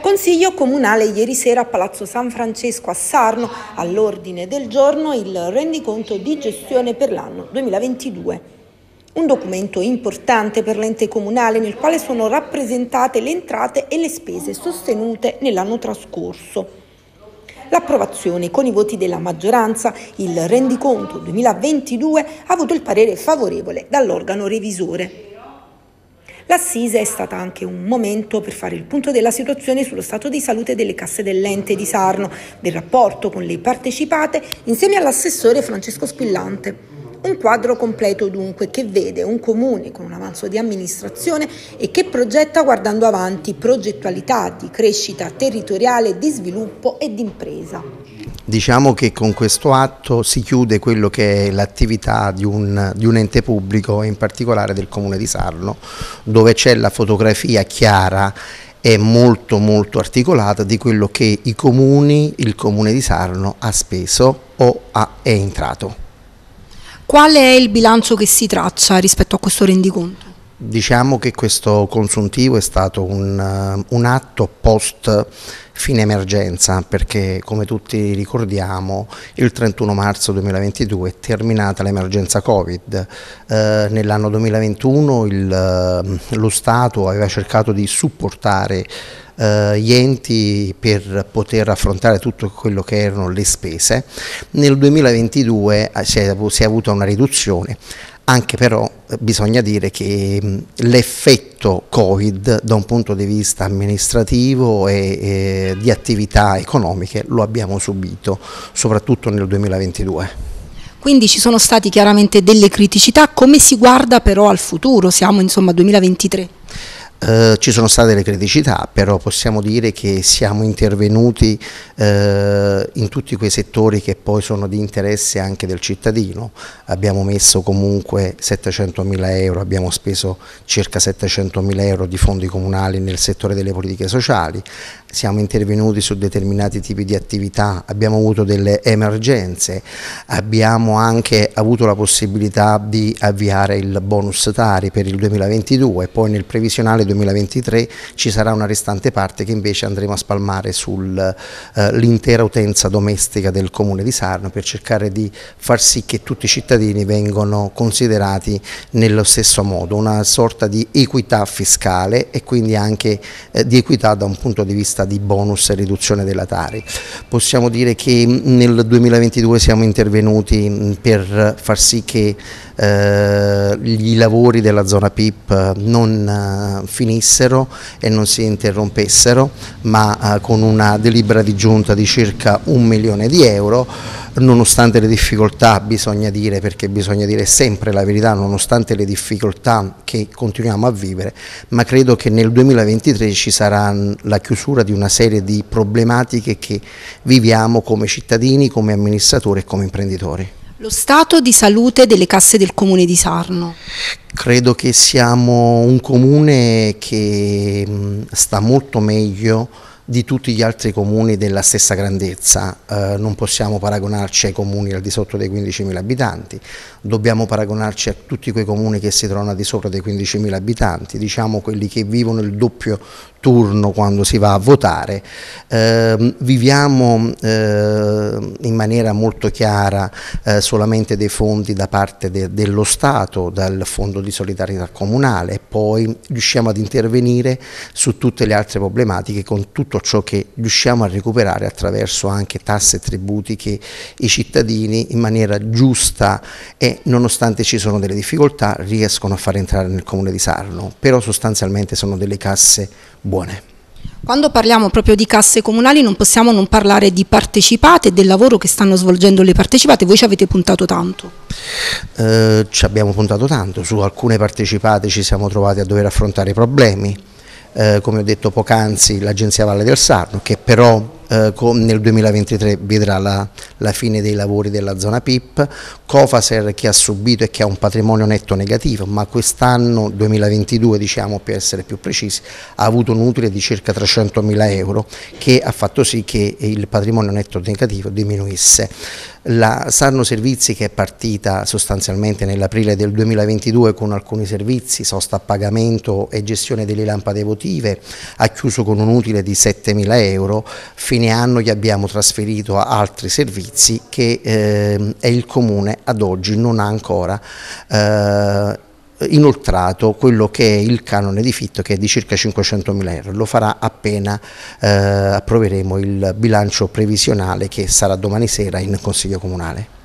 Consiglio comunale ieri sera a Palazzo San Francesco a Sarno all'ordine del giorno il rendiconto di gestione per l'anno 2022. Un documento importante per l'ente comunale nel quale sono rappresentate le entrate e le spese sostenute nell'anno trascorso. L'approvazione con i voti della maggioranza, il rendiconto 2022 ha avuto il parere favorevole dall'organo revisore. L'assise è stata anche un momento per fare il punto della situazione sullo stato di salute delle casse dell'ente di Sarno, del rapporto con le partecipate, insieme all'assessore Francesco Spillante. Un quadro completo dunque che vede un comune con un avanzo di amministrazione e che progetta guardando avanti progettualità di crescita territoriale, di sviluppo e di impresa. Diciamo che con questo atto si chiude quello che è l'attività di, di un, ente pubblico e in particolare del comune di Sarno dove c'è la fotografia chiara e molto molto articolata di quello che i comuni, il comune di Sarno ha speso o ha, è entrato. Qual è il bilancio che si traccia rispetto a questo rendiconto? Diciamo che questo consuntivo è stato un, un atto post fine emergenza perché come tutti ricordiamo il 31 marzo 2022 è terminata l'emergenza Covid. Eh, Nell'anno 2021 il, ehm, lo Stato aveva cercato di supportare eh, gli enti per poter affrontare tutto quello che erano le spese. Nel 2022 eh, si è, si è avuta una riduzione anche però eh, bisogna dire che mm, l'effetto Covid da un punto di vista amministrativo e, e di attività economiche lo abbiamo subito, soprattutto nel 2022. Quindi ci sono state chiaramente delle criticità, come si guarda però al futuro? Siamo insomma 2023. Eh, ci sono state le criticità, però possiamo dire che siamo intervenuti eh, in tutti quei settori che poi sono di interesse anche del cittadino. Abbiamo messo comunque 700 mila euro, abbiamo speso circa 700 mila euro di fondi comunali nel settore delle politiche sociali, siamo intervenuti su determinati tipi di attività, abbiamo avuto delle emergenze, abbiamo anche avuto la possibilità di avviare il bonus Tari per il 2022 e poi nel previsionale 2023 ci sarà una restante parte che invece andremo a spalmare sull'intera eh, utenza domestica del Comune di Sarno per cercare di far sì che tutti i cittadini vengano considerati nello stesso modo, una sorta di equità fiscale e quindi anche eh, di equità da un punto di vista offerta di bonus e riduzione della Tari. Possiamo dire che mm, nel 2022 siamo intervenuti mm, per far sì che eh, i lavori della zona PIP eh, non eh, finissero e non si interrompessero, ma eh, con una delibera di giunta di circa un milione di euro nonostante le difficoltà bisogna dire, perché bisogna dire sempre la verità, nonostante le difficoltà che continuiamo a vivere, ma credo che nel 2023 ci sarà la chiusura di una serie di problematiche che viviamo come cittadini, come amministratori e come imprenditori. Lo stato di salute delle casse del comune di Sarno? Credo che siamo un comune che sta molto meglio di tutti gli altri comuni della stessa grandezza, eh, non possiamo paragonarci ai comuni al di sotto dei 15.000 abitanti, dobbiamo paragonarci a tutti quei comuni che si trovano al di sopra dei 15.000 abitanti, diciamo quelli che vivono il doppio turno quando si va a votare, eh, viviamo eh, in maniera molto chiara eh, solamente dei fondi da parte de dello Stato, dal Fondo di Solidarietà Comunale poi riusciamo ad intervenire su tutte le altre problematiche con tutto tutto ciò che riusciamo a recuperare attraverso anche tasse e tributi che i cittadini in maniera giusta e nonostante ci sono delle difficoltà riescono a far entrare nel comune di Sarno, però sostanzialmente sono delle casse buone. Quando parliamo proprio di casse comunali non possiamo non parlare di partecipate e del lavoro che stanno svolgendo le partecipate, voi ci avete puntato tanto. Eh, ci abbiamo puntato tanto, su alcune partecipate ci siamo trovati a dover affrontare problemi, eh, come ho detto poc'anzi, l'Agenzia Valle del Sarno, che però eh, nel 2023 vedrà la, la, fine dei lavori della zona PIP, Cofaser che ha subito e che ha un patrimonio netto negativo, ma quest'anno 2022 diciamo per essere più precisi ha avuto un utile di circa 300 mila euro che ha fatto sì che il patrimonio netto negativo diminuisse. La Sarno Servizi che è partita sostanzialmente nell'aprile del 2022 con alcuni servizi, sosta a pagamento e gestione delle lampade votive, ha chiuso con un utile di 7 mila euro, fine anno gli abbiamo trasferito altri servizi che eh, il comune ad oggi non ha ancora eh, inoltrato quello che è il canone di fitto che è di circa 500 mila euro, lo farà appena eh, approveremo il bilancio previsionale che sarà domani sera in Consiglio Comunale.